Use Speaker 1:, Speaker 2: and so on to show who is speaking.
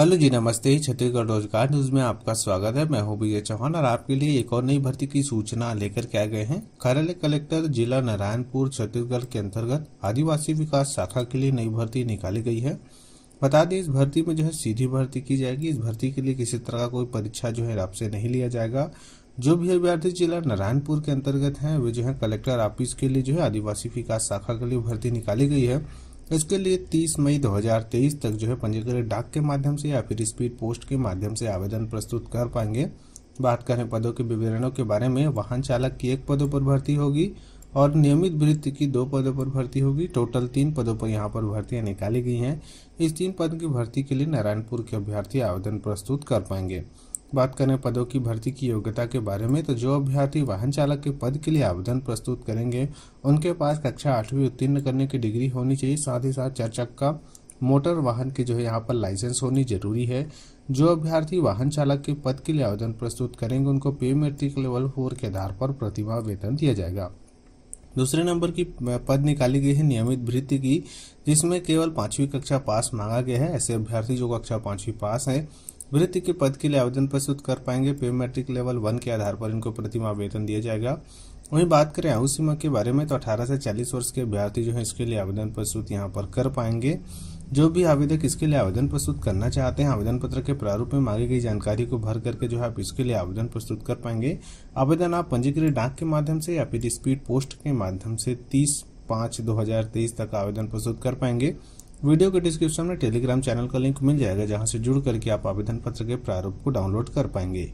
Speaker 1: hello जी नमस्ते छत्तीसगढ़ रोजगार news में आपका स्वागत है मैं हूं विजय चौहान और आपके लिए एक और नई भर्ती की सूचना लेकर के आ गए हैं कार्यालय कलेक्टर जिला नारायणपुर छत्तीसगढ़ के अंतर्गत आदिवासी विकास शाखा के लिए नई भर्ती निकाली गई है बता दें इस भर्ती में जो है सीधी भर्ती की जाएगी इस भर्ती के लिए किसी तरह का कोई परीक्षा जो है आपसे नहीं लिया जाएगा जो भी अभ्यर्थी जिला नारायणपुर के अंतर्गत हैं वे जो है कलेक्टर ऑफिस के लिए जो है आदिवासी विकास शाखा के लिए भर्ती निकाली गई है इसके लिए 30 मई 2023 तक जो है पंजीकृत डाक के माध्यम से या फिर स्पीड पोस्ट के माध्यम से आवेदन प्रस्तुत कर पाएंगे बात करें पदों के विवरणों के बारे में वाहन चालक की एक पदों पर भर्ती होगी और नियमित वृत्ति की दो पदों पर भर्ती होगी टोटल तीन पदों पर यहाँ पर भर्तियाँ निकाली गई हैं इस तीन पदों की भर्ती के लिए नारायणपुर के अभ्यर्थी आवेदन प्रस्तुत कर पाएंगे बात करें पदों की भर्ती की योग्यता के बारे में तो जो अभ्यर्थी वाहन चालक के पद के लिए आवेदन प्रस्तुत करेंगे उनके पास कक्षा आठवीं उत्तीर्ण करने की डिग्री होनी चाहिए साथ ही साथ चार चक्का मोटर वाहन की जो है यहाँ पर लाइसेंस होनी जरूरी है जो अभ्यर्थी वाहन चालक के पद के लिए आवेदन प्रस्तुत करेंगे उनको पे मेट्रिक लेवल फोर के आधार पर प्रतिभा वेतन दिया जाएगा दूसरे नंबर की पद निकाली गई है नियमित भृत्ति की जिसमें केवल पांचवी कक्षा पास मांगा गया है ऐसे अभ्यर्थी जो कक्षा पांचवी पास हैं वृत्ति के पद के लिए आवेदन प्रस्तुत कर पाएंगे पे मैट्रिक लेवल वन के आधार पर इनको प्रतिमा वेतन दिया जाएगा वहीं बात करें आयु सीमा के बारे में तो 18 से 40 वर्ष के अभ्यर्थी जो है इसके लिए आवेदन प्रस्तुत यहां पर कर पाएंगे जो भी आवेदक इसके लिए आवेदन प्रस्तुत करना चाहते हैं आवेदन पत्र के प्रारूप में मांगी गई जानकारी को भर करके जो है आप इसके लिए आवेदन प्रस्तुत कर पाएंगे आवेदन आप पंजीकृत डाक के माध्यम से या फिर स्पीड पोस्ट के माध्यम से तीस पाँच दो तक आवेदन प्रस्तुत कर पाएंगे वीडियो के डिस्क्रिप्शन में टेलीग्राम चैनल का लिंक मिल जाएगा जहां से जुड़ करके आप आवेदन पत्र के प्रारूप को डाउनलोड कर पाएंगे